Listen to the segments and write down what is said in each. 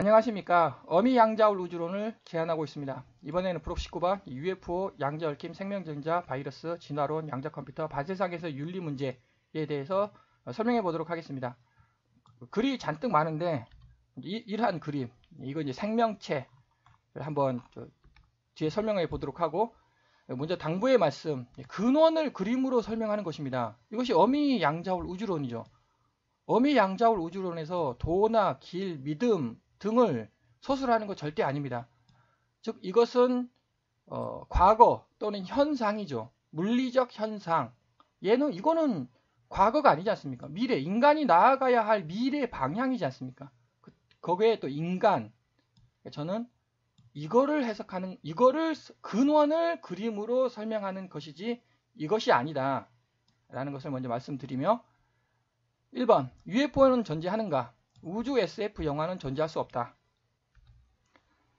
안녕하십니까 어미 양자울 우주론을 제안하고 있습니다 이번에는 프롭19반 UFO 양자 얽힘 생명전자 바이러스 진화론 양자 컴퓨터 바질상에서 윤리 문제에 대해서 설명해 보도록 하겠습니다 글이 잔뜩 많은데 이, 러한 그림 이건 이제 생명체를 한번 뒤에 설명해 보도록 하고 먼저 당부의 말씀 근원을 그림으로 설명하는 것입니다 이것이 어미 양자울 우주론이죠 어미 양자울 우주론에서 도나 길 믿음 등을 서술하는 거 절대 아닙니다. 즉 이것은 어, 과거 또는 현상이죠. 물리적 현상. 얘는 이거는 과거가 아니지 않습니까? 미래, 인간이 나아가야 할 미래 방향이지 않습니까? 그, 거기에 또 인간. 그러니까 저는 이거를 해석하는, 이거를 근원을 그림으로 설명하는 것이지 이것이 아니다. 라는 것을 먼저 말씀드리며 1번, UFO는 존재하는가? 우주 SF 영화는 존재할 수 없다.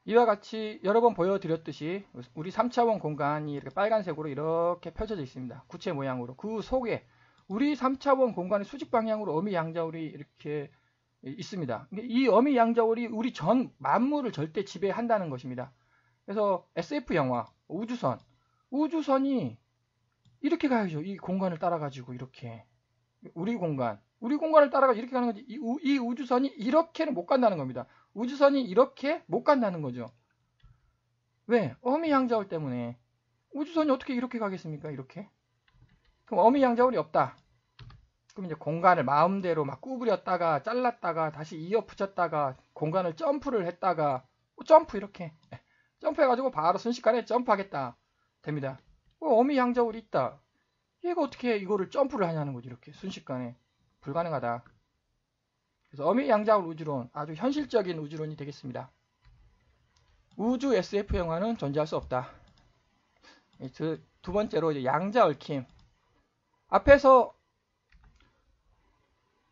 이와 같이 여러 번 보여드렸듯이 우리 3차원 공간이 이렇게 빨간색으로 이렇게 펼쳐져 있습니다. 구체 모양으로. 그 속에 우리 3차원 공간의 수직 방향으로 어미 양자울이 이렇게 있습니다. 이 어미 양자울이 우리 전 만물을 절대 지배한다는 것입니다. 그래서 SF 영화, 우주선, 우주선이 이렇게 가야죠. 이 공간을 따라가지고 이렇게. 우리 공간, 우리 공간을 따라가 이렇게 가는 거지. 이, 이 우주선이 이렇게는 못 간다는 겁니다. 우주선이 이렇게 못 간다는 거죠. 왜? 어미양자울 때문에. 우주선이 어떻게 이렇게 가겠습니까? 이렇게. 그럼 어미양자울이 없다. 그럼 이제 공간을 마음대로 막 구부렸다가 잘랐다가 다시 이어 붙였다가 공간을 점프를 했다가 뭐 점프 이렇게 점프해가지고 바로 순식간에 점프하겠다 됩니다. 어, 어미양자울이 있다. 얘가 어떻게 이거를 점프를 하냐는 거지 이렇게 순식간에. 불가능하다. 그래서 어미 양자울 우주론, 아주 현실적인 우주론이 되겠습니다. 우주 SF 영화는 존재할 수 없다. 두 번째로 이제 양자 얽힘. 앞에서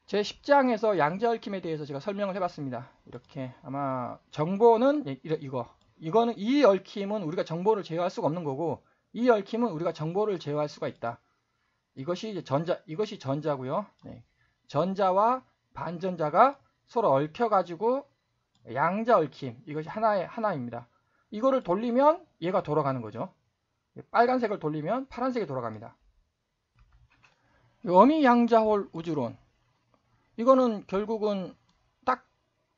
제 10장에서 양자 얽힘에 대해서 제가 설명을 해봤습니다. 이렇게 아마 정보는 이거. 이거는 이 얽힘은 우리가 정보를 제어할 수가 없는 거고 이 얽힘은 우리가 정보를 제어할 수가 있다. 이것이 전자 이것이 전자고요. 네. 전자와 반전자가 서로 얽혀가지고 양자 얽힘 이것이 하나의 하나입니다. 이거를 돌리면 얘가 돌아가는 거죠. 빨간색을 돌리면 파란색이 돌아갑니다. 어미 양자홀 우주론 이거는 결국은 딱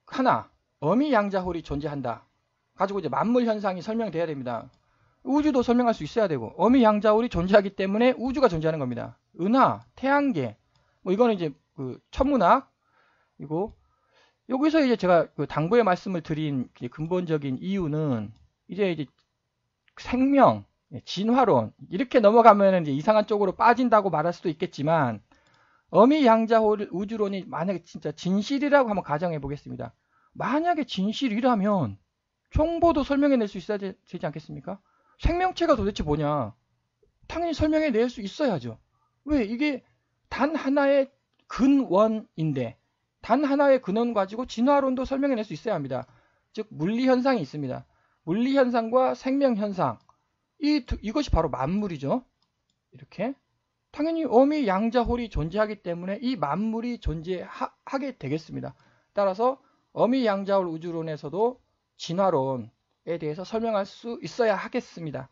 하나 어미 양자홀이 존재한다. 가지고 이제 만물 현상이 설명돼야 됩니다. 우주도 설명할 수 있어야 되고 어미 양자홀이 존재하기 때문에 우주가 존재하는 겁니다. 은하, 태양계 뭐 이거는 이제 그 천문학 그리고 여기서 이제 제가 그 당부의 말씀을 드린 근본적인 이유는 이제 이제 생명, 진화론 이렇게 넘어가면 이제 이상한 쪽으로 빠진다고 말할 수도 있겠지만 어미 양자 호 우주론이 만약에 진짜 진실이라고 한번 가정해 보겠습니다. 만약에 진실이라면 총보도 설명해 낼 수 있어야 되, 지 않겠습니까? 생명체가 도대체 뭐냐? 당연히 설명해 낼 수 있어야죠. 왜 이게 단 하나의 근원인데 단 하나의 근원 가지고 진화론도 설명해낼 수 있어야 합니다. 즉 물리 현상이 있습니다. 물리 현상과 생명 현상 이 이것이 바로 만물이죠. 이렇게 당연히 어미 양자홀이 존재하기 때문에 이 만물이 존재하게 되겠습니다. 따라서 어미 양자홀 우주론에서도 진화론에 대해서 설명할 수 있어야 하겠습니다.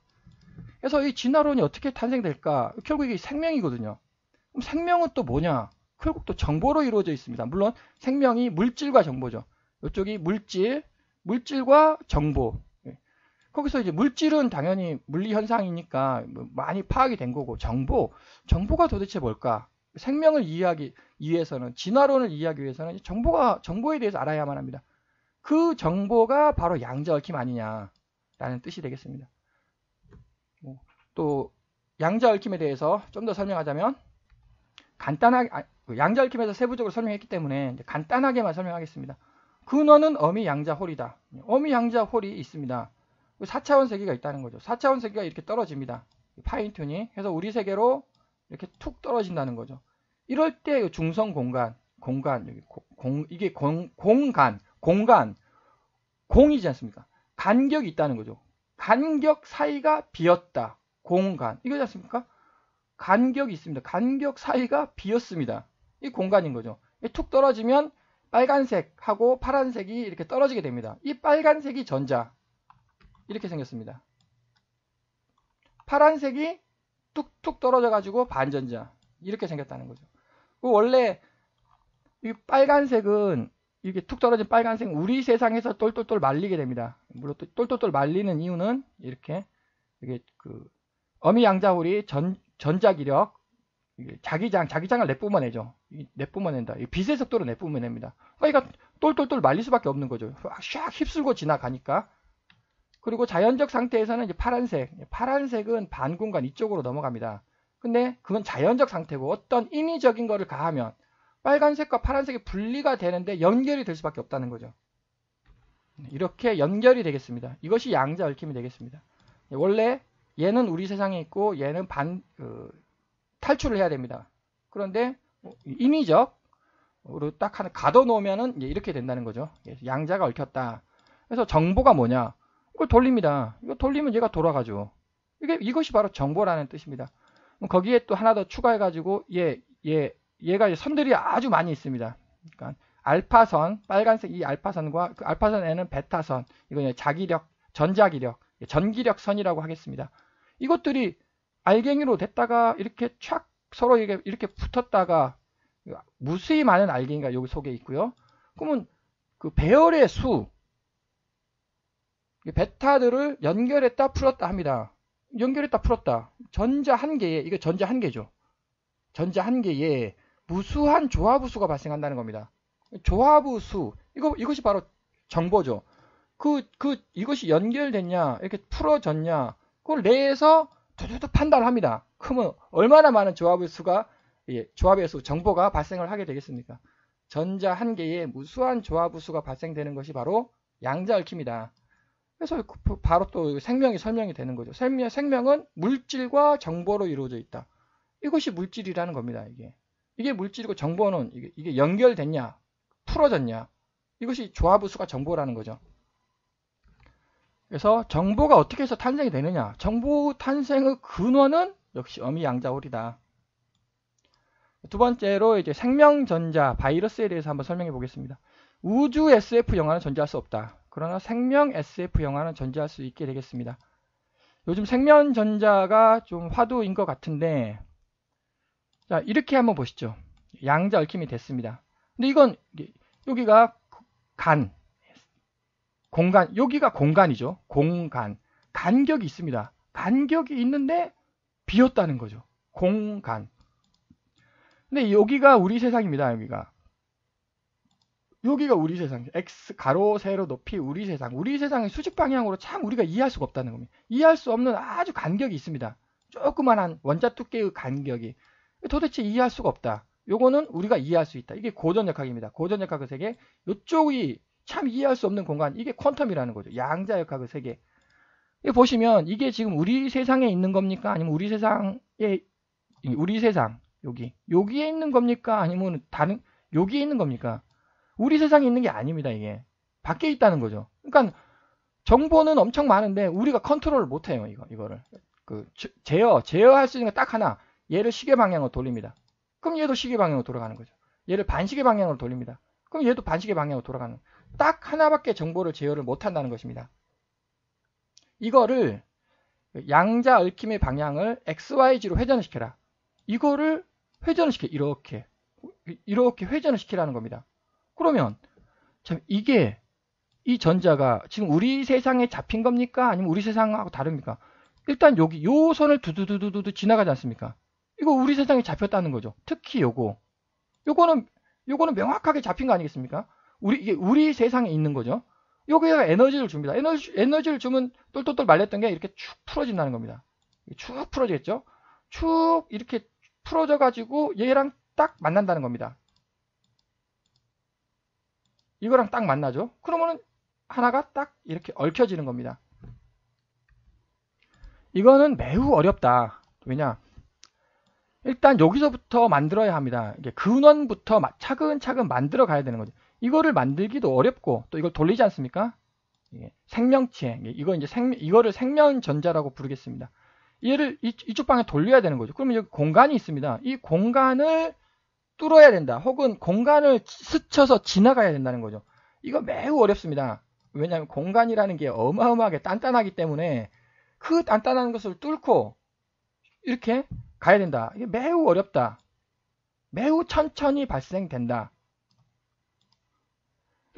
그래서 이 진화론이 어떻게 탄생될까? 결국 이게 생명이거든요. 그럼 생명은 또 뭐냐? 결국 또 정보로 이루어져 있습니다. 물론 생명이 물질과 정보죠. 이쪽이 물질, 물질과 정보. 예. 거기서 이제 물질은 당연히 물리 현상이니까 뭐 많이 파악이 된 거고 정보, 정보가 도대체 뭘까? 생명을 이해하기 위해서는 진화론을 이해하기 위해서는 정보가 정보에 대해서 알아야만 합니다. 그 정보가 바로 양자얽힘 아니냐라는 뜻이 되겠습니다. 뭐 또 양자얽힘에 대해서 좀 더 설명하자면 간단하게 아, 그 양자 읽힘에서 세부적으로 설명했기 때문에 간단하게만 설명하겠습니다. 근원은 어미 양자 홀이다. 어미 양자 홀이 있습니다. 4차원 그 세계가 있다는 거죠. 4차원 세계가 이렇게 떨어집니다. 파인툰이. 그래서 우리 세계로 이렇게 툭 떨어진다는 거죠. 이럴 때 중성 공간, 공간, 여기 공, 이게 공, 공간, 공간, 공이지 않습니까? 간격이 있다는 거죠. 간격 사이가 비었다. 공간. 이거지 않습니까? 간격이 있습니다. 간격 사이가 비었습니다. 이 공간인 거죠. 툭 떨어지면 빨간색하고 파란색이 이렇게 떨어지게 됩니다. 이 빨간색이 전자 이렇게 생겼습니다. 파란색이 뚝뚝 떨어져 가지고 반전자 이렇게 생겼다는 거죠. 그 원래 이 빨간색은 이게 렇툭 떨어진 빨간색 우리 세상에서 똘똘똘 말리게 됩니다. 물론 똘똘똘 말리는 이유는 이렇게 이게 그 어미양자홀이 전 전자기력 자기장, 자기장을 내뿜어내죠. 내뿜어낸다. 빛의 속도로 내뿜어냅니다. 그러니까 똘똘똘 말릴 수밖에 없는 거죠. 샥 휩쓸고 지나가니까. 그리고 자연적 상태에서는 이제 파란색, 파란색은 반공간 이쪽으로 넘어갑니다. 근데 그건 자연적 상태고 어떤 인위적인 거를 가하면 빨간색과 파란색이 분리가 되는데 연결이 될 수밖에 없다는 거죠. 이렇게 연결이 되겠습니다. 이것이 양자 얽힘이 되겠습니다. 원래 얘는 우리 세상에 있고 얘는 반, 그, 탈출을 해야 됩니다. 그런데 뭐 인위적으로 딱 하나 가둬놓으면은 이렇게 된다는 거죠. 예, 양자가 얽혔다. 그래서 정보가 뭐냐? 이걸 돌립니다. 이거 돌리면 얘가 돌아가죠. 이게 이것이 바로 정보라는 뜻입니다. 거기에 또 하나 더 추가해가지고 얘, 얘, 얘가 선들이 아주 많이 있습니다. 그러니까 알파선, 빨간색 이 알파선과 그 알파선에는 베타선, 이거는 자기력, 전자기력, 예, 전기력선이라고 하겠습니다. 이것들이 알갱이로 됐다가 이렇게 촥 서로 이렇게, 이렇게 붙었다가 무수히 많은 알갱이가 여기 속에 있고요. 그러면 그 배열의 수 베타들을 연결했다 풀었다 합니다. 연결했다 풀었다. 전자 한 개에 이거 전자 한 개죠. 전자 한 개에 무수한 조합의 수가 발생한다는 겁니다. 조합의 수 이거 이것이 바로 정보죠. 그그 그, 이것이 연결됐냐 이렇게 풀어졌냐 그걸 내에서 두두두 판단합니다. 을 그러면 얼마나 많은 조합의 수가 예, 조합의 수 정보가 발생을 하게 되겠습니까? 전자 한 개에 무수한 조합의 수가 발생되는 것이 바로 양자 얽힘이다. 그래서 그 바로 또 생명이 설명이 되는 거죠. 생명, 생명은 물질과 정보로 이루어져 있다. 이것이 물질이라는 겁니다. 이게 이게 물질이고 정보는 이게, 이게 연결됐냐, 풀어졌냐. 이것이 조합의 수가 정보라는 거죠. 그래서 정보가 어떻게 해서 탄생이 되느냐. 정보 탄생의 근원은 역시 어미양자홀이다. 두 번째로 이제 생명전자 바이러스에 대해서 한번 설명해 보겠습니다. 우주 SF 영화는 존재할 수 없다. 그러나 생명 SF 영화는 존재할 수 있게 되겠습니다. 요즘 생명전자가 좀 화두인 것 같은데 자 이렇게 한번 보시죠. 양자 얽힘이 됐습니다. 근데 이건 여기가 간 공간, 여기가 공간이죠. 공간. 간격이 있습니다. 간격이 있는데 비었다는 거죠. 공간. 근데 여기가 우리 세상입니다. 여기가. 여기가 우리 세상. x 가로 세로 높이 우리 세상. 우리 세상의 수직 방향으로 참 우리가 이해할 수가 없다는 겁니다. 이해할 수 없는 아주 간격이 있습니다. 조그만한 원자 두께의 간격이 도대체 이해할 수가 없다. 요거는 우리가 이해할 수 있다. 이게 고전역학입니다. 고전역학의 세계. 요쪽이 참 이해할 수 없는 공간. 이게 퀀텀이라는 거죠. 양자역학의 세계. 이 보시면 이게 지금 우리 세상에 있는 겁니까? 아니면 우리 세상에 우리 세상 여기 여기에 있는 겁니까? 아니면 다른 여기에 있는 겁니까? 우리 세상에 있는 게 아닙니다. 이게 밖에 있다는 거죠. 그러니까 정보는 엄청 많은데 우리가 컨트롤을 못 해요. 이거 이거를 그 제어 제어할 수 있는 게 딱 하나. 얘를 시계 방향으로 돌립니다. 그럼 얘도 시계 방향으로 돌아가는 거죠. 얘를 반시계 방향으로 돌립니다. 그럼 얘도 반시계 방향으로 돌아가는. 거죠. 딱 하나밖에 정보를 제어를 못한다는 것입니다. 이거를 양자 얽힘의 방향을 x y z 로 회전시켜라. 이거를 회전시켜 이렇게 이렇게 회전을 시키라는 겁니다. 그러면 참 이게 이 전자가 지금 우리 세상에 잡힌 겁니까? 아니면 우리 세상하고 다릅니까? 일단 여기 요 선을 두두두두두 지나가지 않습니까? 이거 우리 세상에 잡혔다는 거죠. 특히 요거 요거는 요거는 명확하게 잡힌 거 아니겠습니까? 우리 이게 우리 세상에 있는 거죠. 여기에 에너지를 줍니다. 에너지 에너지를 주면 똘똘똘 말렸던 게 이렇게 쭉 풀어진다는 겁니다. 쭉 풀어지겠죠? 쭉 이렇게 풀어져 가지고 얘랑 딱 만난다는 겁니다. 이거랑 딱 만나죠. 그러면은 하나가 딱 이렇게 얽혀지는 겁니다. 이거는 매우 어렵다. 왜냐? 일단 여기서부터 만들어야 합니다. 이게 근원부터 차근차근 만들어 가야 되는 거죠. 이거를 만들기도 어렵고 또 이걸 돌리지 않습니까? 예, 생명체 예, 이거 이제 생 이거를 생명전자라고 부르겠습니다. 얘를 이, 쪽방향 돌려야 되는 거죠. 그러면 여기 공간이 있습니다. 이 공간을 뚫어야 된다. 혹은 공간을 스쳐서 지나가야 된다는 거죠. 이거 매우 어렵습니다. 왜냐하면 공간이라는 게 어마어마하게 단단하기 때문에 그 단단한 것을 뚫고 이렇게 가야 된다. 이게 매우 어렵다. 매우 천천히 발생된다.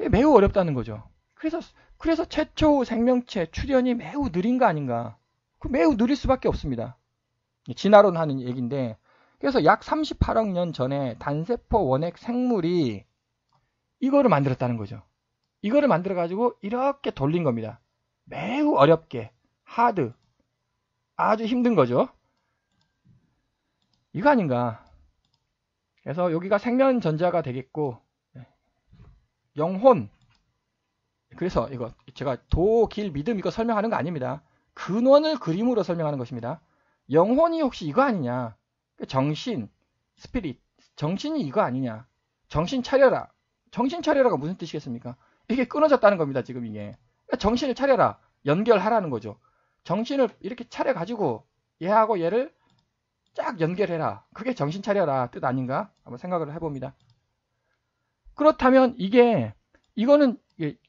매우 어렵다는 거죠. 그래서 그래서 최초 생명체 출현이 매우 느린 거 아닌가? 그 매우 느릴 수밖에 없습니다. 진화론 하는 얘기인데 그래서 약 38억 년 전에 단세포 원핵 생물이 이거를 만들었다는 거죠. 이거를 만들어 가지고 이렇게 돌린 겁니다. 매우 어렵게 하드 아주 힘든 거죠. 이거 아닌가? 그래서 여기가 생명전자가 되겠고 영혼. 그래서 이거 제가 도, 길, 믿음 이거 설명하는 거 아닙니다. 근원을 그림으로 설명하는 것입니다. 영혼이 혹시 이거 아니냐? 그 정신, 스피릿, 정신이 이거 아니냐? 정신 차려라. 정신 차려라가 무슨 뜻이겠습니까? 이게 끊어졌다는 겁니다. 지금 이게 그러니까 정신을 차려라. 연결하라는 거죠. 정신을 이렇게 차려 가지고 얘하고 얘를 쫙 연결해라. 그게 정신 차려라 뜻 아닌가? 한번 생각을 해봅니다. 그렇다면 이게 이거는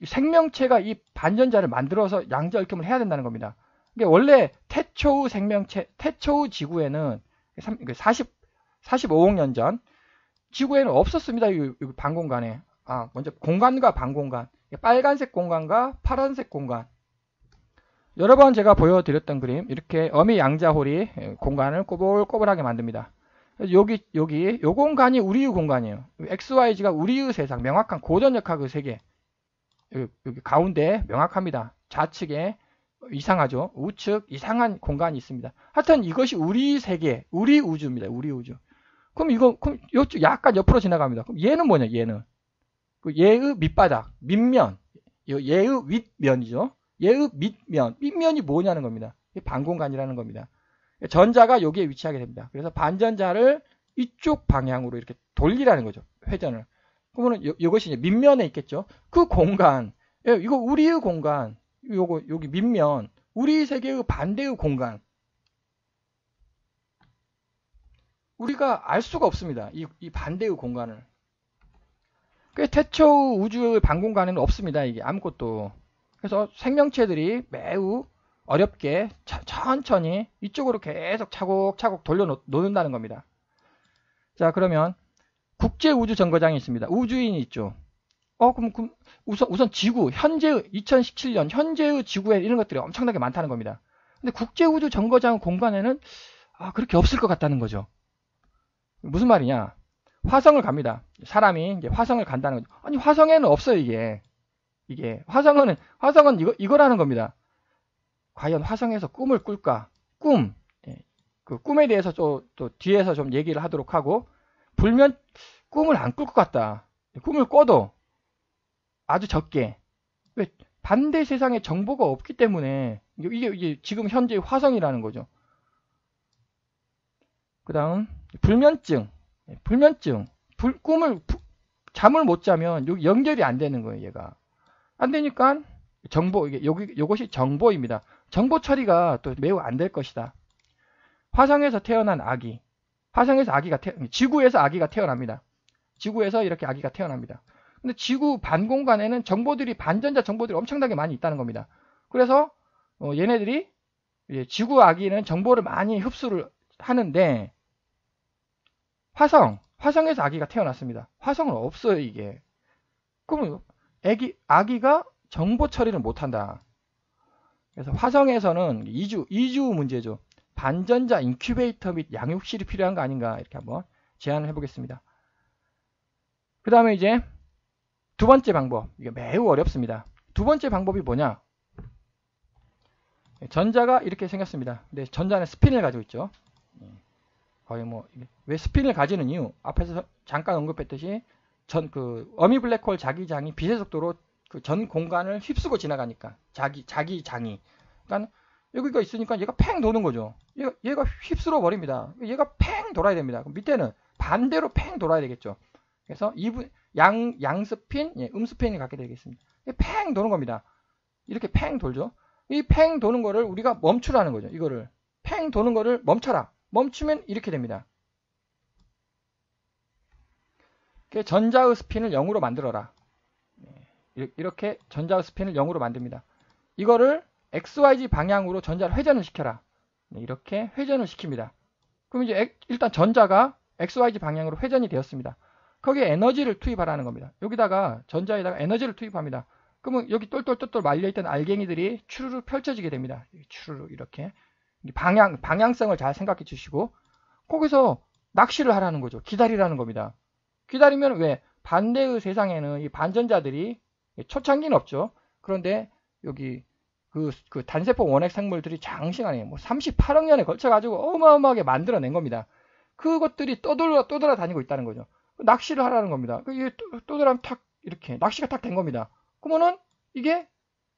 생명체가 이 반전자를 만들어서 양자 얽힘을 해야 된다는 겁니다. 이게 원래 태초우 생명체, 태초우 지구에는 40, 45억 년 전 지구에는 없었습니다. 이 반공간에. 아, 먼저 공간과 반공간. 빨간색 공간과 파란색 공간. 여러 번 제가 보여드렸던 그림, 이렇게 어미 양자홀이 공간을 꼬불꼬불하게 만듭니다. 여기 여기 요 공간이 우리의 공간이에요. XYZ가 우리의 세상, 명확한 고전역학의 그 세계. 여기, 여기 가운데 명확합니다. 좌측에 이상하죠. 우측 이상한 공간이 있습니다. 하여튼 이것이 우리 세계, 우리 우주입니다. 우리 우주. 그럼 이거 그럼 요쪽 약간 옆으로 지나갑니다. 그럼 얘는 뭐냐? 얘는 그 얘의 밑바닥, 밑면, 얘의 윗면이죠. 얘의 밑면, 밑면이 뭐냐는 겁니다. 이게 반공간이라는 겁니다. 전자가 여기에 위치하게 됩니다. 그래서 반전자를 이쪽 방향으로 이렇게 돌리라는 거죠. 회전을. 그러면 요, 이것이 이제 밑면에 있겠죠. 그 공간, 예, 이거 우리의 공간, 요거 여기 밑면, 우리 세계의 반대의 공간. 우리가 알 수가 없습니다. 이, 이 반대의 공간을. 그 태초 우주의 반공간에는 없습니다. 이게 아무것도. 그래서 생명체들이 매우 어렵게 차, 천천히 이쪽으로 계속 차곡차곡 돌려놓는다는 겁니다. 자 그러면 국제우주정거장이 있습니다. 우주인이 있죠. 어 그럼, 그럼 우선, 우선 지구 현재의 2017년 현재의 지구에 이런 것들이 엄청나게 많다는 겁니다. 근데 국제우주정거장 공간에는 아, 그렇게 없을 것 같다는 거죠. 무슨 말이냐? 화성을 갑니다. 사람이 이제 화성을 간다는 거죠. 아니 화성에는 없어요 이게. 이게 화성은 화성은 이거 이거라는 겁니다. 과연 화성에서 꿈을 꿀까? 꿈. 예. 그 꿈에 대해서 또, 또 뒤에서 좀 얘기를 하도록 하고 불면 꿈을 안 꿀 것 같다. 꿈을 꿔도 아주 적게. 왜 반대 세상에 정보가 없기 때문에 이게, 이게 지금 현재 화성이라는 거죠. 그 다음 불면증. 예, 불면증. 불, 꿈을 잠을 못 자면 여기 연결이 안 되는 거예요, 얘가. 안 되니까 정보 이게 여기 요것이 정보입니다. 정보 처리가 또 매우 안 될 것이다. 화성에서 태어난 아기, 화성에서 아기가 태, 지구에서 아기가 태어납니다. 지구에서 이렇게 아기가 태어납니다. 근데 지구 반공간에는 정보들이 반전자 정보들이 엄청나게 많이 있다는 겁니다. 그래서 어, 얘네들이 지구 아기는 정보를 많이 흡수를 하는데 화성, 화성에서 아기가 태어났습니다. 화성은 없어요 이게. 그럼 아기 아기가 정보 처리를 못한다. 그래서 화성에서는 2주, 2주 문제죠. 반전자 인큐베이터 및 양육실이 필요한 거 아닌가 이렇게 한번 제안을 해보겠습니다. 그 다음에 이제 두 번째 방법 이게 매우 어렵습니다. 두 번째 방법이 뭐냐 전자가 이렇게 생겼습니다. 근데 전자는 스핀을 가지고 있죠. 예. 거의 뭐 왜 스핀을 가지는 이유 앞에서 잠깐 언급했듯이 전 그 어미 블랙홀 자기장이 빛의 속도로 그전 공간을 휩쓰고 지나가니까 자기 자기 장이. 그러니까 여기가 있으니까 얘가 팽 도는 거죠. 얘가, 얘가 휩쓸어 버립니다. 얘가 팽 돌아야 됩니다. 밑에는 반대로 팽 돌아야 되겠죠. 그래서 이분 양 양스핀, 예, 음스핀이 갖게 되겠습니다. 팽 도는 겁니다. 이렇게 팽 돌죠. 이 팽 도는 거를 우리가 멈추라는 거죠. 이거를 팽 도는 거를 멈춰라. 멈추면 이렇게 됩니다. 전자의 스핀을 0으로 만들어라. 이렇게 전자 스핀을 0으로 만듭니다. 이거를 XYZ 방향으로 전자를 회전을 시켜라. 네, 이렇게 회전을 시킵니다. 그럼 이제 일단 전자가 XYZ 방향으로 회전이 되었습니다. 거기에 에너지를 투입하라는 겁니다. 여기다가 전자에다가 에너지를 투입합니다. 그러면 여기 똘똘똘똘 말려있던 알갱이들이 추르르 펼쳐지게 됩니다. 추르르 이렇게 방향 방향성을 잘 생각해 주시고 거기서 낚시를 하라는 거죠. 기다리라는 겁니다. 기다리면 왜 반대의 세상에는 이 반전자들이 예, 초창기는 없죠. 그런데 여기 그, 그 단세포 원액 생물들이 장시간에 뭐 38억 년에 걸쳐가지고 어마어마하게 만들어낸 겁니다. 그것들이 떠돌아, 떠돌아 다니고 있다는 거죠. 그 낚시를 하라는 겁니다. 그 이게 떠돌아면 탁, 이렇게. 낚시가 탁 된 겁니다. 그러면은 이게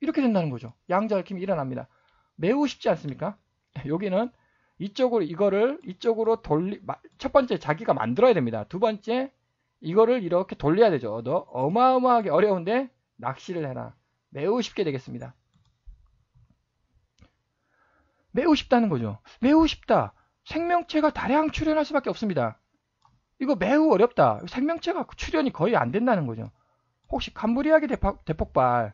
이렇게 된다는 거죠. 양자 얽힘이 일어납니다. 매우 쉽지 않습니까? 여기는 이쪽으로 이거를 이쪽으로 돌리 첫 번째 자기가 만들어야 됩니다. 두 번째 이거를 이렇게 돌려야 되죠. 어마어마하게 어려운데 낚시를 해라. 매우 쉽게 되겠습니다. 매우 쉽다는 거죠. 매우 쉽다. 생명체가 다량 출현할 수밖에 없습니다. 이거 매우 어렵다. 생명체가 출현이 거의 안 된다는 거죠. 혹시 간부리아기 대폭발,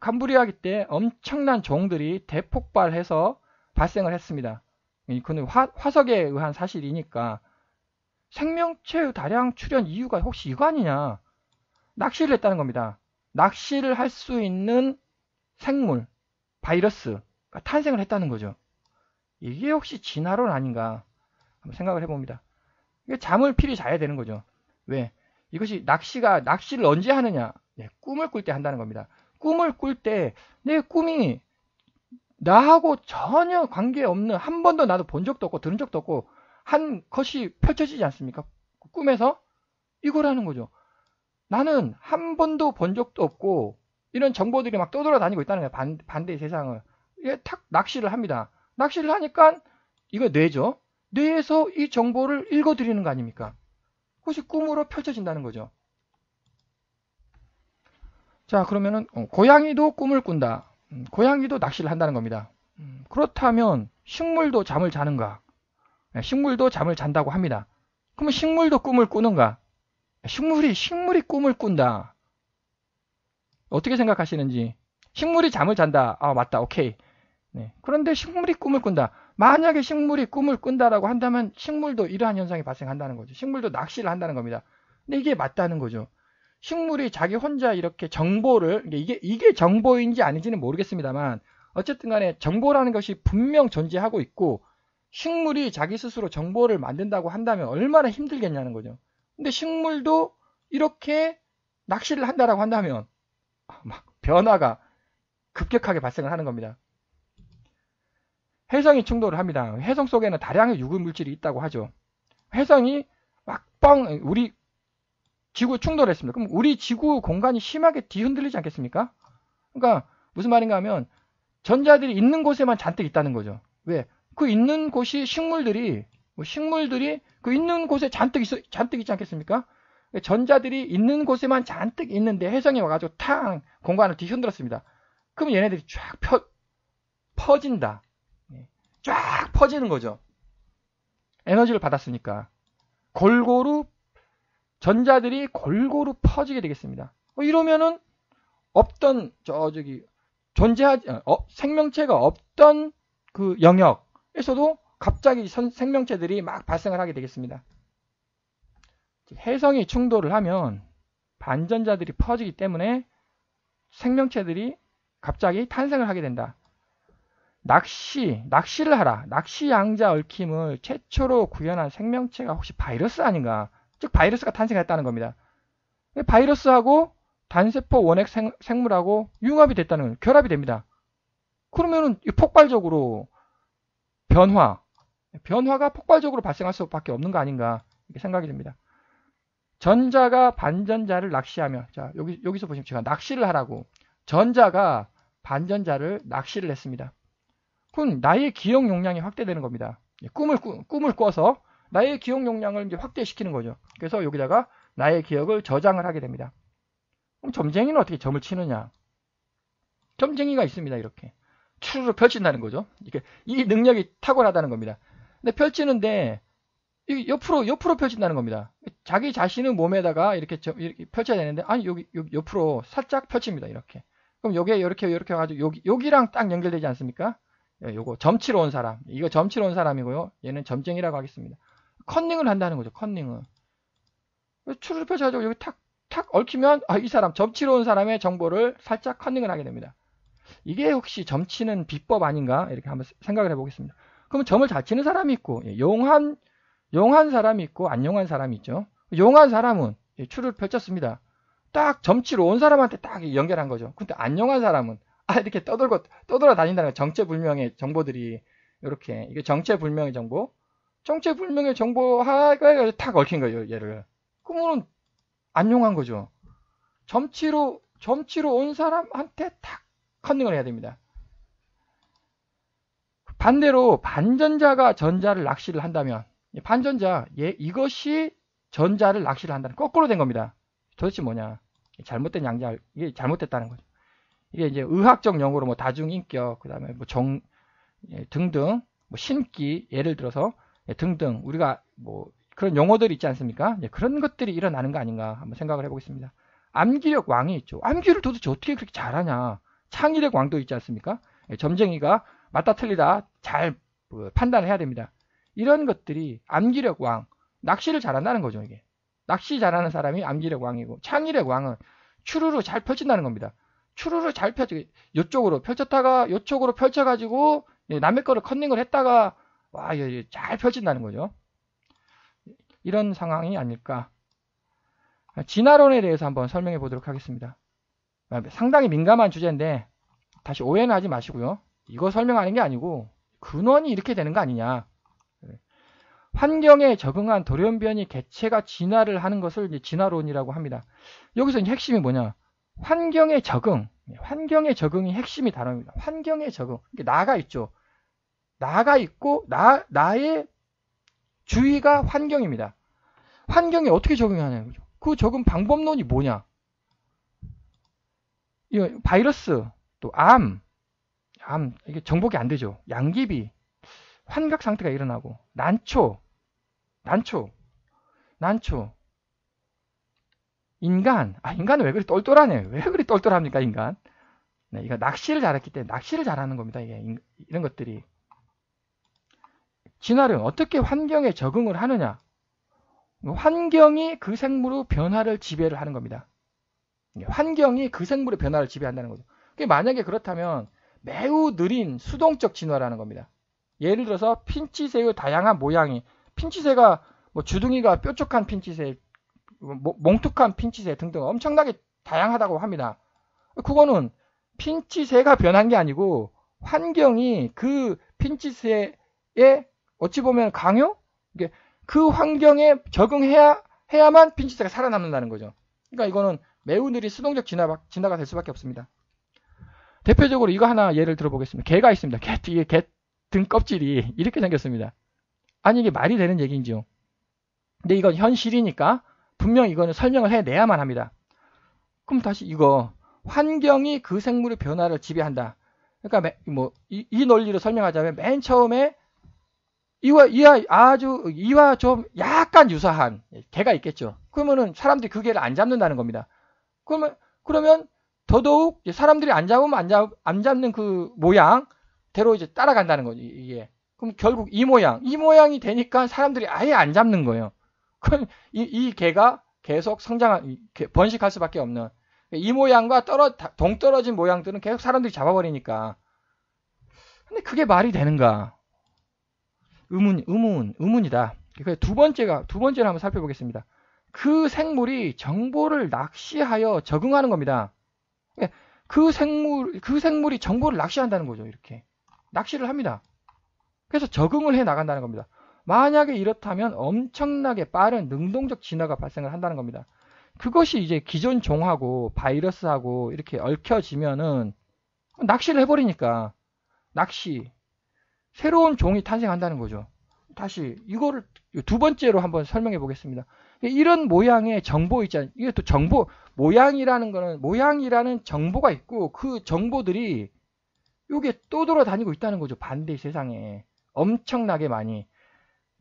간부리아기때 엄청난 종들이 대폭발해서 발생을 했습니다. 그는 화, 화석에 의한 사실이니까 생명체의 다량 출현 이유가 혹시 이거 아니냐? 낚시를 했다는 겁니다. 낚시를 할 수 있는 생물, 바이러스가 그러니까 탄생을 했다는 거죠. 이게 혹시 진화론 아닌가 한번 생각을 해봅니다. 이게 잠을 필히 자야 되는 거죠. 왜? 이것이 낚시가 낚시를 언제 하느냐? 네, 꿈을 꿀 때 한다는 겁니다. 꿈을 꿀 때 내 꿈이 나하고 전혀 관계없는 한 번도 나도 본 적도 없고 들은 적도 없고 한 것이 펼쳐지지 않습니까? 꿈에서 이거라는 거죠. 나는 한 번도 본 적도 없고 이런 정보들이 막 떠돌아다니고 있다는 거예 반, 반대의 세상을. 탁 낚시를 합니다. 낚시를 하니까 이거 뇌죠. 뇌에서 이 정보를 읽어드리는 거 아닙니까? 그것이 꿈으로 펼쳐진다는 거죠. 자 그러면은 어, 고양이도 꿈을 꾼다. 음, 고양이도 낚시를 한다는 겁니다. 음, 그렇다면 식물도 잠을 자는가? 네, 식물도 잠을 잔다고 합니다. 그러면 식물도 꿈을 꾸는가? 식물이 식물이 꿈을 꾼다. 어떻게 생각하시는지 식물이 잠을 잔다. 아 맞다. 오케이. 네. 그런데 식물이 꿈을 꾼다. 만약에 식물이 꿈을 꾼다라고 한다면 식물도 이러한 현상이 발생한다는 거죠. 식물도 낚시를 한다는 겁니다. 근데 이게 맞다는 거죠. 식물이 자기 혼자 이렇게 정보를 이게 이게 정보인지 아닌지는 모르겠습니다만 어쨌든 간에 정보라는 것이 분명 존재하고 있고 식물이 자기 스스로 정보를 만든다고 한다면 얼마나 힘들겠냐는 거죠. 근데 식물도 이렇게 낚시를 한다라고 한다면 막 변화가 급격하게 발생을 하는 겁니다. 해성이 충돌을 합니다. 해성 속에는 다량의 유분 물질이 있다고 하죠. 해성이 막뻥 우리 지구 충돌했습니다. 그럼 우리 지구 공간이 심하게 뒤흔들리지 않겠습니까? 그러니까 무슨 말인가 하면 전자들이 있는 곳에만 잔뜩 있다는 거죠. 왜? 그 있는 곳이 식물들이 뭐 식물들이 그 있는 곳에 잔뜩 있어, 잔뜩 있지 않겠습니까? 전자들이 있는 곳에만 잔뜩 있는데 해성에 와가지고 탕 공간을 뒤흔들었습니다. 그럼 얘네들이 쫙 펴, 퍼진다. 예. 쫙 퍼지는 거죠. 에너지를 받았으니까. 골고루 전자들이 골고루 퍼지게 되겠습니다. 어, 이러면은 없던 저 저기 존재하지 어, 생명체가 없던 그 영역에서도 갑자기 생명체들이 막 발생을 하게 되겠습니다. 혜성이 충돌을 하면 반전자들이 퍼지기 때문에 생명체들이 갑자기 탄생을 하게 된다. 낚시, 낚시를 하라. 낚시 양자 얽힘을 최초로 구현한 생명체가 혹시 바이러스 아닌가? 즉 바이러스가 탄생했다는 겁니다. 바이러스하고 단세포 원핵 생, 생물하고 융합이 됐다는 결합이 됩니다. 그러면은 폭발적으로 변화, 변화가 폭발적으로 발생할 수밖에 없는 거 아닌가 이렇게 생각이 듭니다. 전자가 반전자를 낚시하며 자 여기 여기서 보시면 제가 낚시를 하라고 전자가 반전자를 낚시를 했습니다. 그럼 나의 기억 용량이 확대되는 겁니다. 예, 꿈을 꾸, 꿈을 꿔서 나의 기억 용량을 이제 확대시키는 거죠. 그래서 여기다가 나의 기억을 저장을 하게 됩니다. 그럼 점쟁이는 어떻게 점을 치느냐? 점쟁이가 있습니다. 이렇게 추르르 펼친다는 거죠. 이게 이 능력이 탁월하다는 겁니다. 근데 펼치는데 옆으로 옆으로 펼친다는 겁니다. 자기 자신의 몸에다가 이렇게, 저, 이렇게 펼쳐야 되는데 아니 여기, 여기, 옆으로 살짝 펼칩니다. 이렇게. 그럼 여기에 이렇게 이렇게 가지고 여기 여기랑 딱 연결되지 않습니까? 예, 요거 점치러 온 사람. 이거 점치러 온 사람이고요. 얘는 점쟁이라고 하겠습니다. 컨닝을 한다는 거죠. 컨닝은 추를 펼쳐가지고 여기 탁, 탁 얽히면, 아, 이 사람, 점치러 온 사람의 정보를 살짝 컨닝을 하게 됩니다. 이게 혹시 점치는 비법 아닌가? 이렇게 한번 생각을 해보겠습니다. 그러면 점을 잘 치는 사람이 있고 예, 용한 용한 사람이 있고 안 용한 사람이 있죠. 용한 사람은 예, 추를 펼쳤습니다. 딱점치로온 사람한테 딱 연결한 거죠. 근데 안 용한 사람은 아 이렇게 떠돌고 떠돌아 다닌다는 정체불명의 정보들이 이렇게 이게 정체불명의 정보, 정체불명의 정보하가 탁 얽힌 거예요. 얘를 그러면 안 용한 거죠. 점치로 점치로 온 사람한테 탁 컨닝을 해야 됩니다. 반대로 반전자가 전자를 낚시를 한다면 반전자 예, 이것이 전자를 낚시를 한다는 거꾸로 된 겁니다. 도대체 뭐냐? 잘못된 양자 이게 잘못됐다는 거죠. 이게 이제 의학적 용어로 뭐 다중인격 그다음에 뭐정 예, 등등 뭐 신기 예를 들어서 예, 등등 우리가 뭐 그런 용어들이 있지 않습니까? 예, 그런 것들이 일어나는 거 아닌가 한번 생각을 해보겠습니다. 암기력 왕이 있죠. 암기를 도대체 어떻게 그렇게 잘하냐? 창의력 왕도 있지 않습니까? 점쟁이가 맞다 틀리다 잘 그, 판단해야 됩니다. 이런 것들이 암기력 왕, 낚시를 잘한다는 거죠, 이게. 낚시 잘하는 사람이 암기력 왕이고, 창의력 왕은 추루루 잘 펼친다는 겁니다. 추루루 잘 펼쳐, 요쪽으로 펼쳤다가 요쪽으로 펼쳐가지고 예, 남의 거를 컨닝을 했다가 와, 잘 펼친다는 거죠. 이런 상황이 아닐까. 진화론에 대해서 한번 설명해 보도록 하겠습니다. 아, 상당히 민감한 주제인데 다시 오해는 하지 마시고요. 이거 설명하는 게 아니고 근원이 이렇게 되는 거 아니냐. 예. 환경에 적응한 돌연변이 개체가 진화를 하는 것을 진화론이라고 합니다. 여기서 핵심이 뭐냐? 환경에 적응. 예, 환경에 적응이 핵심이 단어입니다. 환경에 적응. 이게 나가 있죠. 나가 있고 나 나의 주위가 환경입니다. 환경에 어떻게 적응하냐 그죠? 그 적응 방법론이 뭐냐? 바이러스, 또 암, 암 이게 정복이 안 되죠. 양귀비 환각 상태가 일어나고 난초 난초 난초 인간 아 인간은 왜 그리 똘똘하네 왜 그리 똘똘합니까 인간 네, 이거 낚시를 잘했기 때문에 낚시를 잘하는 겁니다 이게 인, 이런 것들이 진화는 어떻게 환경에 적응을 하느냐 환경이 그 생물의 변화를 지배를 하는 겁니다 환경이 그 생물의 변화를 지배한다는 거죠 만약에 그렇다면 매우 느린 수동적 진화라는 겁니다. 예를 들어서 핀치새의 다양한 모양이 핀치새가 뭐 주둥이가 뾰족한 핀치새, 뭐, 뭐, 몽툭한 핀치새 등등 엄청나게 다양하다고 합니다. 그거는 핀치새가 변한 게 아니고 환경이 그핀치새에 어찌 보면 강요? 그 환경에 적응해야 해야만 핀치새가 살아남는다는 거죠. 그러니까 이거는 매우 느린 수동적 진화, 진화가 될 수밖에 없습니다. 대표적으로 이거 하나 예를 들어보겠습니다. 개가 있습니다. 개 뒤에 개 등껍질이 이렇게 생겼습니다. 아니 이게 말이 되는 얘기인지요. 근데 이건 현실이니까 분명 이거는 설명을 해내야만 합니다. 그럼 다시 이거 환경이 그 생물의 변화를 지배한다. 그러니까 뭐이 이 논리로 설명하자면 맨 처음에 이와 이와 아주 이와 좀 약간 유사한 개가 있겠죠. 그러면은 사람들이 그 개를 안 잡는다는 겁니다. 그러면 그러면 더더욱 사람들이 안 잡으면 안, 잡, 안 잡는 그 모양대로 이제 따라간다는 거지, 이게. 그럼 결국 이 모양, 이 모양이 되니까 사람들이 아예 안 잡는 거예요. 그럼 이, 이 개가 계속 성장, 번식할 수밖에 없는. 이 모양과 떨어, 동떨어진 모양들은 계속 사람들이 잡아버리니까. 근데 그게 말이 되는가? 의문, 의문, 의문이다. 두 번째가, 두 번째를 한번 살펴보겠습니다. 그 생물이 정보를 낚시하여 적응하는 겁니다. 예, 그 생물, 그 생물이 정보를 낚시한다는 거죠. 이렇게. 낚시를 합니다. 그래서 적응을 해 나간다는 겁니다. 만약에 이렇다면 엄청나게 빠른 능동적 진화가 발생을 한다는 겁니다. 그것이 이제 기존 종하고 바이러스하고 이렇게 얽혀지면은 낚시를 해버리니까 낚시 새로운 종이 탄생한다는 거죠. 다시 이거를 두 번째로 한번 설명해 보겠습니다. 이런 모양의 정보 있잖아요. 이게 또 정보 모양이라는 거는 모양이라는 정보가 있고 그 정보들이 요게 또 돌아다니고 있다는 거죠. 반대 세상에 엄청나게 많이.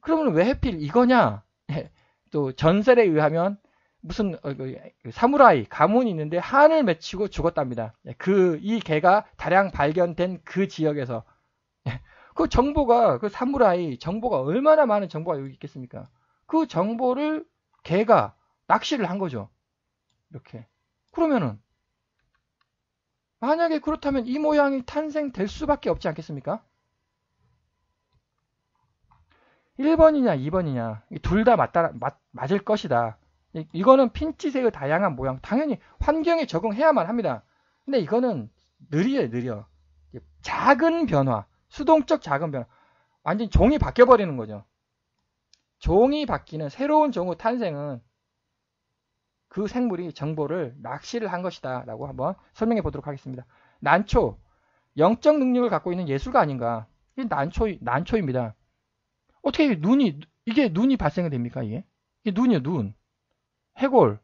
그러면 왜해필 이거냐? 네. 또 전설에 의하면 무슨 어, 그, 그 사무라이 가문이 있는데 한을 맺히고 죽었답니다. 네, 그이 개가 다량 발견된 그 지역에서 네. 그 정보가 그 사무라이 정보가 얼마나 많은 정보가 여기 있겠습니까? 그 정보를 개가 낚시를 한 거죠. 이렇게. 그러면은 만약에 그렇다면 이 모양이 탄생될 수밖에 없지 않겠습니까? 1번이냐 2번이냐 둘 다 맞다 맞, 맞을 것이다. 이거는 핀치색의 다양한 모양 당연히 환경에 적응해야만 합니다. 근데 이거는 느려요 느려. 작은 변화 수동적 작은 변화 완전 종이 바뀌어버리는 거죠. 종이 바뀌는 새로운 종의 탄생은 그 생물이 정보를 낚시를 한 것이다 라고 한번 설명해 보도록 하겠습니다. 난초, 영적 능력을 갖고 있는 예술가 아닌가. 이게 난초, 난초입니다. 어떻게 눈이, 이게 눈이 발생이 됩니까, 이게? 이게 눈이요, 눈. 해골.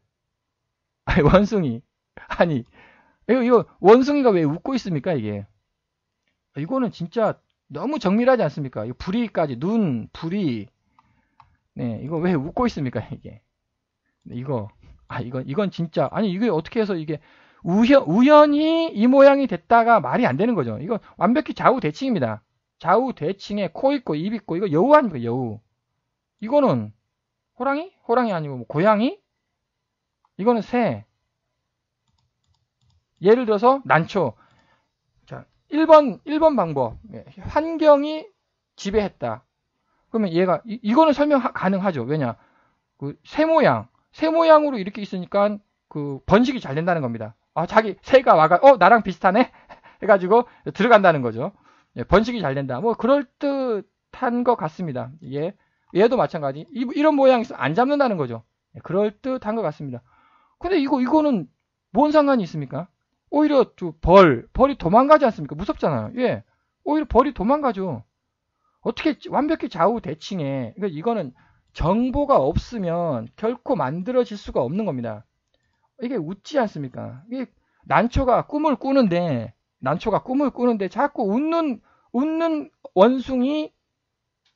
아니, 원숭이. 아니, 이거, 이거, 원숭이가 왜 웃고 있습니까, 이게? 이거는 진짜 너무 정밀하지 않습니까? 이 부리까지, 눈, 불이. 부리, 네, 이거 왜 웃고 있습니까, 이게? 네, 이거, 아, 이건, 이건 진짜, 아니, 이게 어떻게 해서 이게 우연, 우연히 이 모양이 됐다가 말이 안 되는 거죠. 이건 완벽히 좌우 대칭입니다. 좌우 대칭에 코 있고 입 있고, 이거 여우 아닙니까, 여우. 이거는 호랑이? 호랑이 아니고 뭐 고양이? 이거는 새. 예를 들어서 난초. 자, 1번, 1번 방법. 예, 환경이 지배했다. 그러면 얘가 이, 거는 설명 가능하죠. 왜냐? 그 새 모양, 새 모양으로 이렇게 있으니까 그 번식이 잘 된다는 겁니다. 아, 자기 새가 와가 어, 나랑 비슷하네. 해 가지고 들어간다는 거죠. 예, 번식이 잘 된다. 뭐 그럴 듯한 것 같습니다. 이게 예, 얘도 마찬가지. 이, 이런 모양에서 안 잡는다는 거죠. 예, 그럴 듯한 것 같습니다. 근데 이거 이거는 뭔 상관이 있습니까? 오히려 벌 벌이 도망가지 않습니까? 무섭잖아요. 예, 오히려 벌이 도망가죠. 어떻게 완벽히 좌우 대칭해. 그러니까 이거는 정보가 없으면 결코 만들어질 수가 없는 겁니다. 이게 웃지 않습니까? 이게 난초가 꿈을 꾸는데 난초가 꿈을 꾸는데 자꾸 웃는 웃는 원숭이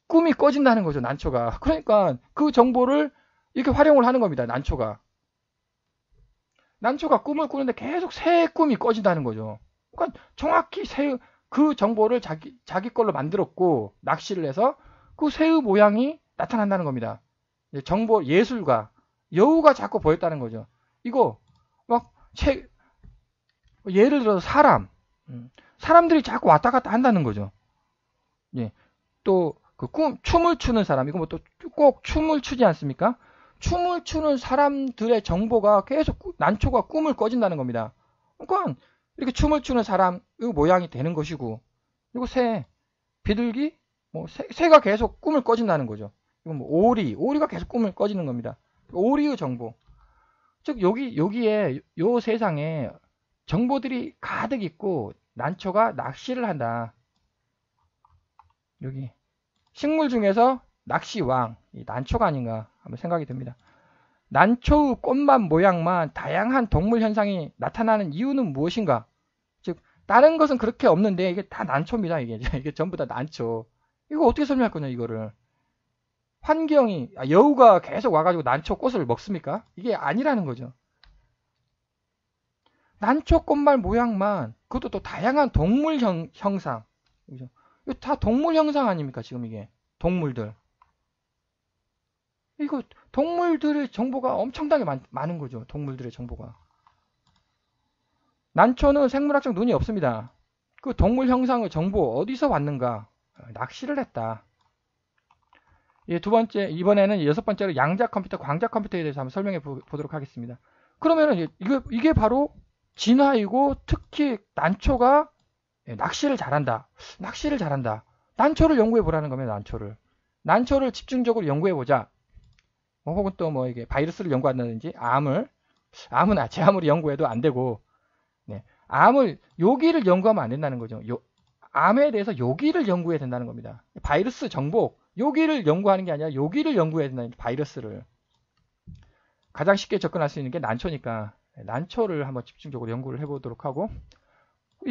꿈이 꺼진다는 거죠, 난초가. 그러니까 그 정보를 이렇게 활용을 하는 겁니다, 난초가. 난초가 꿈을 꾸는데 계속 새 꿈이 꺼진다는 거죠. 그러니까 정확히 새, 그 정보를 자기, 자기 걸로 만들었고 낚시를 해서 그 새의 모양이 나타난다는 겁니다. 예, 정보 예술가 여우가 자꾸 보였다는 거죠. 이거 막 책, 예를 들어서 사람 음, 사람들이 자꾸 왔다 갔다 한다는 거죠. 예, 또그 꿈, 춤을 추는 사람 이거 뭐 또 꼭 춤을 추지 않습니까? 춤을 추는 사람들의 정보가 계속 난초가 꿈을 꿔진다는 겁니다. 그러니까 이렇게 춤을 추는 사람의 모양이 되는 것이고 그리고 새, 비둘기, 뭐 새, 가 계속 꿈을 꿔진다는 거죠. 이건 뭐 오리, 오리가 계속 꿈을 꿔지는 겁니다. 오리의 정보. 즉 여기 여기에 요 세상에 정보들이 가득 있고 난초가 낚시를 한다. 여기 식물 중에서 낚시왕, 이 난초가 아닌가 한번 생각이 듭니다. 난초의 꽃만 모양만 다양한 동물 현상이 나타나는 이유는 무엇인가? 다른 것은 그렇게 없는데 이게 다 난초입니다. 이게 이게 전부 다 난초. 이거 어떻게 설명할 거냐 이거를. 환경이 아, 여우가 계속 와가지고 난초 꽃을 먹습니까? 이게 아니라는 거죠. 난초 꽃말 모양만 그것도 또 다양한 동물 형, 형상. 그죠? 이거 다 동물 형상 아닙니까 지금 이게 동물들. 이거 동물들의 정보가 엄청나게 많, 많은 거죠. 동물들의 정보가. 난초는 생물학적 눈이 없습니다. 그 동물 형상의 정보 어디서 왔는가? 낚시를 했다. 예, 두 번째, 이번에는 여섯 번째로 양자 컴퓨터, 광자 컴퓨터에 대해서 한번 설명해 보, 도록 하겠습니다. 그러면은 이게, 이게 바로 진화이고 특히 난초가 예, 낚시를 잘한다. 낚시를 잘한다. 난초를 연구해 보라는 겁니다. 난초를. 난초를 집중적으로 연구해 보자. 뭐 혹은 또 뭐 이게 바이러스를 연구한다든지 암을 암은 아재 암으로 연구해도 안 되고 암을 요기를 연구하면 안 된다는 거죠. 요, 암에 대해서 요기를 연구해야 된다는 겁니다. 바이러스 정복 요기를 연구하는 게 아니라 요기를 연구해야 된다는 바이러스를 가장 쉽게 접근할 수 있는 게 난초니까 네, 난초를 한번 집중적으로 연구를 해보도록 하고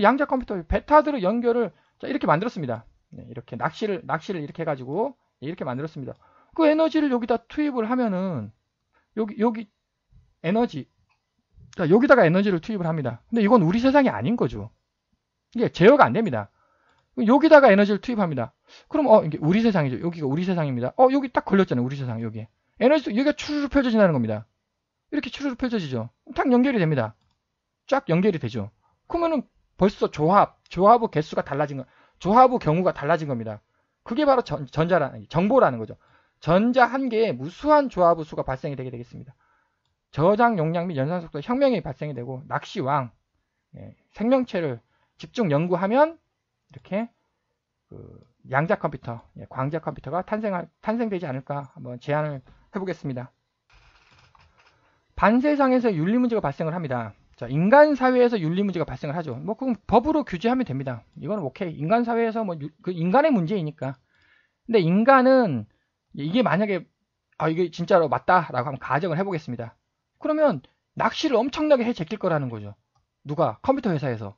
양자 컴퓨터 베타드로 연결을 이렇게 만들었습니다. 네, 이렇게 낚시를 낚시를 이렇게 해가지고 네, 이렇게 만들었습니다. 그 에너지를 여기다 투입을 하면은 여기 여기 에너지 그러니까 여기다가 에너지를 투입을 합니다. 근데 이건 우리 세상이 아닌 거죠. 이게 제어가 안 됩니다. 여기다가 에너지를 투입합니다. 그럼 어 이게 우리 세상이죠. 여기가 우리 세상입니다. 어 여기 딱 걸렸잖아요. 우리 세상 여기. 에너지 여기가 추르르 펼쳐진다는 겁니다. 이렇게 추르르 펼쳐지죠. 딱 연결이 됩니다. 쫙 연결이 되죠. 그러면은 벌써 조합, 조합의 개수가 달라진 거, 조합의 경우가 달라진 겁니다. 그게 바로 전, 전자라는 정보라는 거죠. 전자 한 개에 무수한 조합의 수가 발생이 되게 되겠습니다. 저장 용량 및 연산 속도 혁명이 발생이 되고 낚시왕 예, 생명체를 집중 연구하면 이렇게 그 양자 컴퓨터, 예, 광자 컴퓨터가 탄생 탄생되지 않을까 한번 제안을 해보겠습니다. 반세상에서 윤리 문제가 발생을 합니다. 자, 인간 사회에서 윤리 문제가 발생을 하죠. 뭐 그건 법으로 규제하면 됩니다. 이건 오케이. 인간 사회에서 뭐 그 인간의 문제이니까. 근데 인간은 이게 만약에 아 이게 진짜로 맞다라고 한번 가정을 해보겠습니다. 그러면 낚시를 엄청나게 해 제낄 거라는 거죠. 누가? 컴퓨터 회사에서.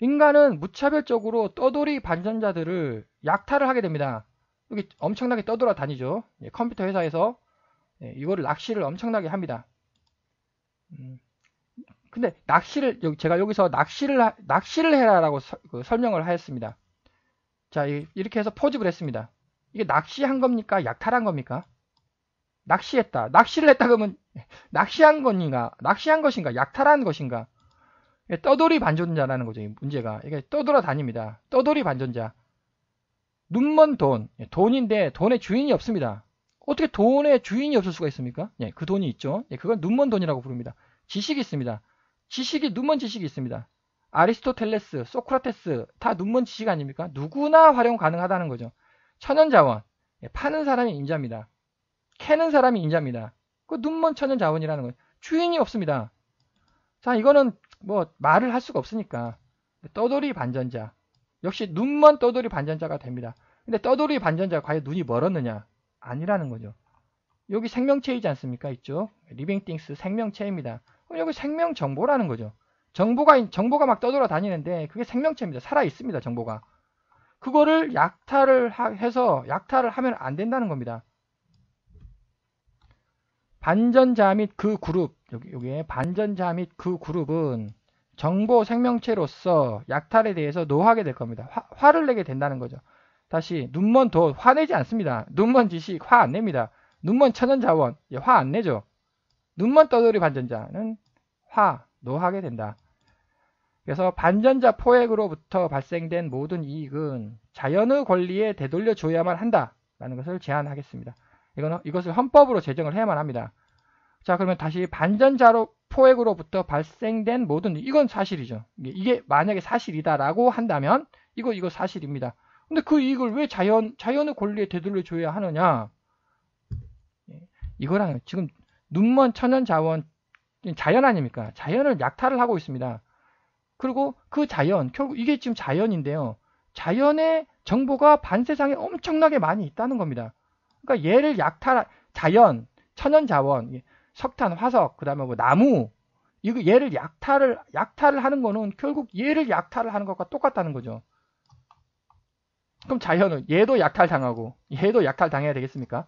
인간은 무차별적으로 떠돌이 반전자들을 약탈을 하게 됩니다. 여기 엄청나게 떠돌아 다니죠. 예, 컴퓨터 회사에서 예, 이거를 낚시를 엄청나게 합니다. 음, 근데 낚시를 여기 제가 여기서 낚시를 낚시를 해라라고 서, 그 설명을 하였습니다. 자 이렇게 해서 포집을 했습니다. 이게 낚시한 겁니까? 약탈한 겁니까? 낚시했다. 낚시를 했다 그러면 낚시한 것인가? 낚시한 것인가? 약탈한 것인가? 떠돌이 반전자라는 거죠. 문제가. 이게 떠돌아 다닙니다. 떠돌이 반전자. 눈먼 돈. 예, 돈인데 돈의 주인이 없습니다. 어떻게 돈의 주인이 없을 수가 있습니까? 예, 그 돈이 있죠. 예, 그건 눈먼 돈이라고 부릅니다. 지식이 있습니다. 지식이 눈먼 지식이 있습니다. 아리스토텔레스, 소크라테스 다 눈먼 지식 아닙니까? 누구나 활용 가능하다는 거죠. 천연자원. 예, 파는 사람이 인자입니다. 캐는 사람이 인자입니다. 그 눈먼 천연 자원이라는 거예요. 주인이 없습니다. 자, 이거는 뭐 말을 할 수가 없으니까. 떠돌이 반전자. 역시 눈먼 떠돌이 반전자가 됩니다. 근데 떠돌이 반전자가 과연 눈이 멀었느냐? 아니라는 거죠. 여기 생명체이지 않습니까? 있죠? 리빙띵스 생명체입니다. 그럼 여기 생명정보라는 거죠. 정보가, 정보가 막 떠돌아 다니는데 그게 생명체입니다. 살아있습니다. 정보가. 그거를 약탈을 해서 약탈을 하면 안 된다는 겁니다. 반전자 및 그 그룹 여기 여기에 반전자 및 그 그룹은 정보 생명체로서 약탈에 대해서 노하게 될 겁니다. 화, 를 내게 된다는 거죠. 다시 눈먼 도 화내지 않습니다. 눈먼 지식 화 안 냅니다. 눈먼 천연자원 예, 화안 내죠. 눈먼 떠돌이 반전자는 화 노하게 된다. 그래서 반전자 포획으로부터 발생된 모든 이익은 자연의 권리에 되돌려 줘야만 한다라는 것을 제안하겠습니다. 이거는 이것을 헌법으로 제정을 해야만 합니다. 자 그러면 다시 반전자로 포획으로부터 발생된 모든 이건 사실이죠. 이게 만약에 사실이다라고 한다면 이거 이거 사실입니다. 근데 그 이익을 왜 자연 자연의 권리에 되돌려 줘야 하느냐? 예, 이거랑 지금 눈먼 천연 자원 자연 아닙니까? 자연을 약탈을 하고 있습니다. 그리고 그 자연 결국 이게 지금 자연인데요. 자연의 정보가 반세상에 엄청나게 많이 있다는 겁니다. 그러니까 얘를 약탈 자연, 천연 자원, 석탄, 화석, 그다음에 뭐 나무 이거 얘를 그 약탈을 약탈을 하는 거는 결국 얘를 약탈을 하는 것과 똑같다는 거죠. 그럼 자연은 얘도 약탈 당하고 얘도 약탈 당해야 되겠습니까?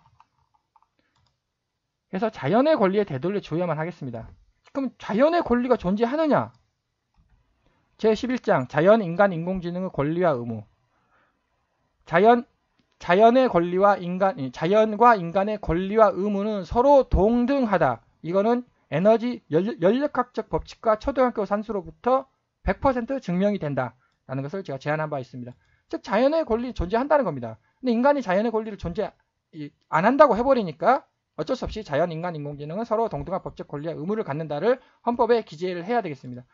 그래서 자연의 권리에 되돌려 줘야만 하겠습니다. 그럼 자연의 권리가 존재하느냐? 제11장 자연, 인간, 인공지능의 권리와 의무 자연, 자연의 권리와 인간, 자연과 인간의 권리와 의무는 서로 동등하다. 이거는 에너지 연력학적 법칙과 초등학교 산수로부터 100% 증명이 된다라는 것을 제가 제안한 바 있습니다. 즉 자연의 권리 존재한다는 겁니다. 근데 인간이 자연의 권리를 존재 안 한다고 해버리니까 어쩔 수 없이 자연, 인간, 인공지능은 서로 동등한 법적 권리와 의무를 갖는다를 헌법에 기재를 해야 되겠습니다.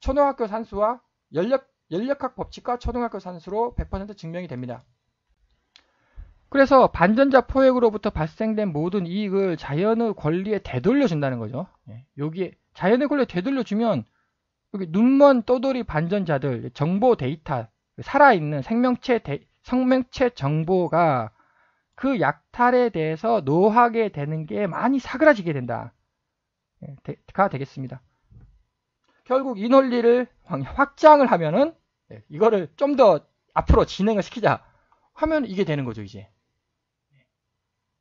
초등학교 산수와 연력, 열역학 법칙과 초등학교 산수로 100% 증명이 됩니다. 그래서 반전자 포획으로부터 발생된 모든 이익을 자연의 권리에 되돌려준다는 거죠. 예, 여기에 자연의 권리에 되돌려주면 여기 눈먼 떠돌이 반전자들 정보 데이터 살아있는 생명체 데, 생명체 정보가 그 약탈에 대해서 노하게 되는 게 많이 사그라지게 된다. 예, 가 되겠습니다. 결국 이 논리를 확장을 하면은 예, 이거를 좀 더 앞으로 진행을 시키자 하면 이게 되는 거죠 이제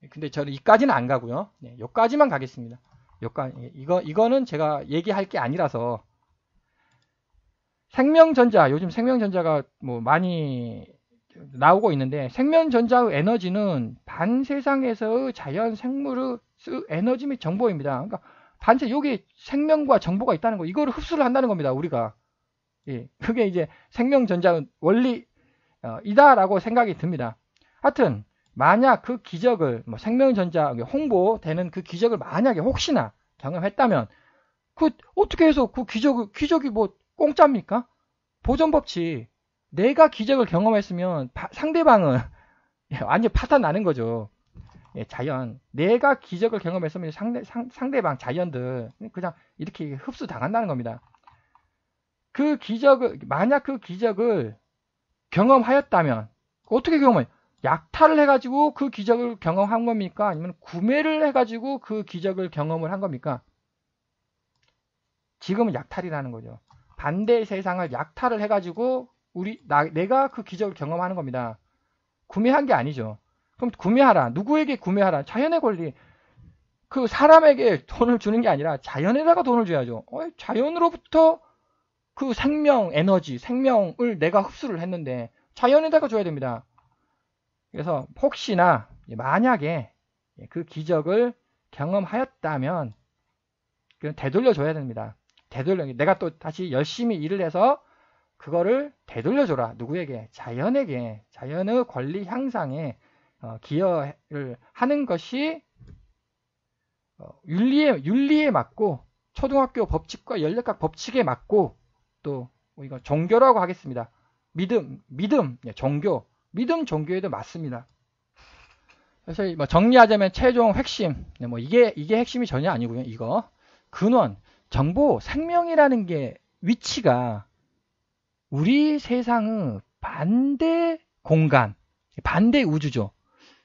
근데 저는 이까지는 안 가고요. 네, 여기까지만 가겠습니다. 여기까 예, 이거 이거는 제가 얘기할 게 아니라서 생명전자 요즘 생명전자가 뭐 많이 나오고 있는데 생명전자의 에너지는 반세상에서의 자연 생물의 에너지 및 정보입니다. 그러니까 반세 여기 생명과 정보가 있다는 거 이거를 흡수를 한다는 겁니다. 우리가 예, 그게 이제 생명전자 원리이다라고 어, 생각이 듭니다. 하여튼 만약 그 기적을 뭐 생명전자 홍보되는 그 기적을 만약에 혹시나 경험했다면 그 어떻게 해서 그 기적 기적이 뭐 공짜입니까? 보존 법칙 내가 기적을 경험했으면 바, 상대방은 완전 파탄 나는 거죠. 예, 자연 내가 기적을 경험했으면 상대 상, 상대방 자연들 그냥 이렇게 흡수 당한다는 겁니다. 그 기적을 만약 그 기적을 경험하였다면 어떻게 경험해? 약탈을 해가지고 그 기적을 경험한 겁니까? 아니면 구매를 해가지고 그 기적을 경험을 한 겁니까? 지금은 약탈이라는 거죠. 반대의 세상을 약탈을 해가지고 우리 나, 내가 그 기적을 경험하는 겁니다. 구매한 게 아니죠. 그럼 구매하라. 누구에게 구매하라. 자연의 권리. 그 사람에게 돈을 주는 게 아니라 자연에다가 돈을 줘야죠. 어, 자연으로부터 그 생명 에너지, 생명을 내가 흡수를 했는데 자연에다가 줘야 됩니다. 그래서 혹시나 만약에 예, 그 기적을 경험하였다면 그건 되돌려 줘야 됩니다. 되돌려 내가 또 다시 열심히 일을 해서 그거를 되돌려 줘라 누구에게 자연에게 자연의 권리 향상에 어, 기여를 하는 것이 어, 윤리에 윤리에 맞고 초등학교 법칙과 연력학 법칙에 맞고 또 이거 종교라고 하겠습니다. 믿음 믿음 예, 종교 믿음 종교에도 맞습니다. 그래서 뭐 정리하자면 최종 핵심, 네, 뭐 이게 이게 핵심이 전혀 아니고요. 이거 근원, 정보, 생명이라는 게 위치가 우리 세상의 반대 공간, 반대 우주죠.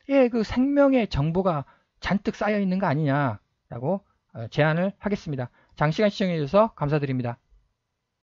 예, 그 생명의 정보가 잔뜩 쌓여 있는 거 아니냐라고 어, 제안을 하겠습니다. 장시간 시청해 주셔서 감사드립니다.